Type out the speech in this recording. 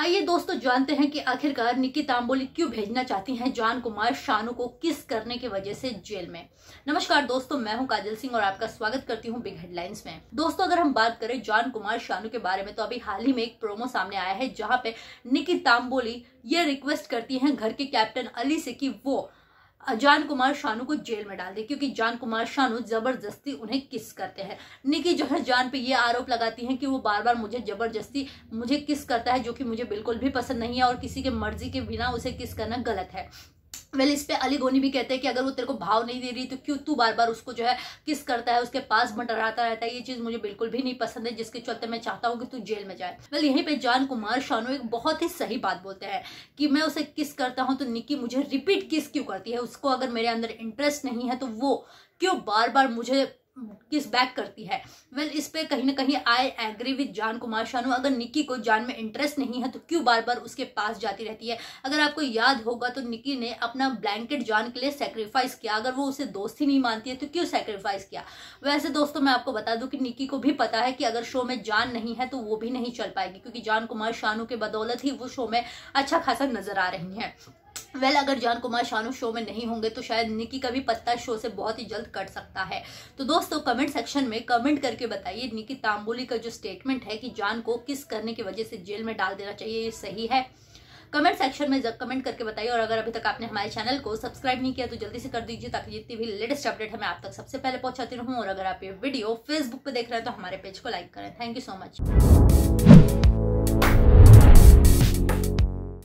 आइए दोस्तों जानते हैं कि आखिरकार निकी तांबोली क्यों भेजना चाहती हैं जान कुमार शानू को किस करने की वजह से जेल में नमस्कार दोस्तों मैं हूं काजल सिंह और आपका स्वागत करती हूं बिग हेडलाइंस में दोस्तों अगर हम बात करें जान कुमार शानू के बारे में तो अभी हाल ही में एक प्रोमो सामने आया है जहाँ पे निकी तांबोली ये रिक्वेस्ट करती है घर के कैप्टन अली से की वो जान कुमार शानू को जेल में डाल दे क्योंकि जान कुमार शानू जबरदस्ती उन्हें किस करते हैं निकी जो है जान पे ये आरोप लगाती हैं कि वो बार बार मुझे जबरदस्ती मुझे किस करता है जो कि मुझे बिल्कुल भी पसंद नहीं है और किसी के मर्जी के बिना उसे किस करना गलत है वेल इस पे अली गोनी भी कहते हैं कि अगर वो तेरे को भाव नहीं दे रही तो क्यों तू बार बार उसको जो है किस करता है उसके पास मंडराता रहता है ये चीज मुझे बिल्कुल भी नहीं पसंद है जिसके चलते मैं चाहता हूँ कि तू जेल में जाए वेल यहीं पे जान कुमार शानू एक बहुत ही सही बात बोलते हैं कि मैं उसे किस करता हूँ तो निक्की मुझे रिपीट किस क्यों करती है उसको अगर मेरे अंदर इंटरेस्ट नहीं है तो वो क्यों बार बार मुझे किस बैक करती है वेल well, इस पे कहीं ना कहीं आई एग्री विद जान कुमार शानू अगर निक्की को जान में इंटरेस्ट नहीं है तो क्यों बार बार उसके पास जाती रहती है अगर आपको याद होगा तो निक्की ने अपना ब्लैंकेट जान के लिए सेक्रीफाइस किया अगर वो उसे दोस्त ही नहीं मानती है तो क्यों सेक्रीफाइस किया वैसे दोस्तों मैं आपको बता दूं कि निक्की को भी पता है कि अगर शो में जान नहीं है तो वो भी नहीं चल पाएगी क्योंकि जान कुमार शानू के बदौलत ही वो शो में अच्छा खासा नजर आ रही है वेल well, अगर जान कुमार शानू शो में नहीं होंगे तो शायद निकी का भी पत्ता शो से बहुत ही जल्द कट सकता है तो दोस्तों कमेंट सेक्शन में कमेंट करके बताइए निकी तांबोली का जो स्टेटमेंट है कि जान को किस करने की वजह से जेल में डाल देना चाहिए ये सही है कमेंट सेक्शन में जब कमेंट करके बताइए और अगर अभी तक आपने हमारे चैनल को सब्सक्राइब नहीं किया तो जल्दी से कर दीजिए ताकि जितनी भी लेटेस्ट अपडेट हमें आप तक सबसे पहले पहुंचाती रहूं और अगर आप ये वीडियो फेसबुक पर देख रहे हैं तो हमारे पेज को लाइक करें थैंक यू सो मच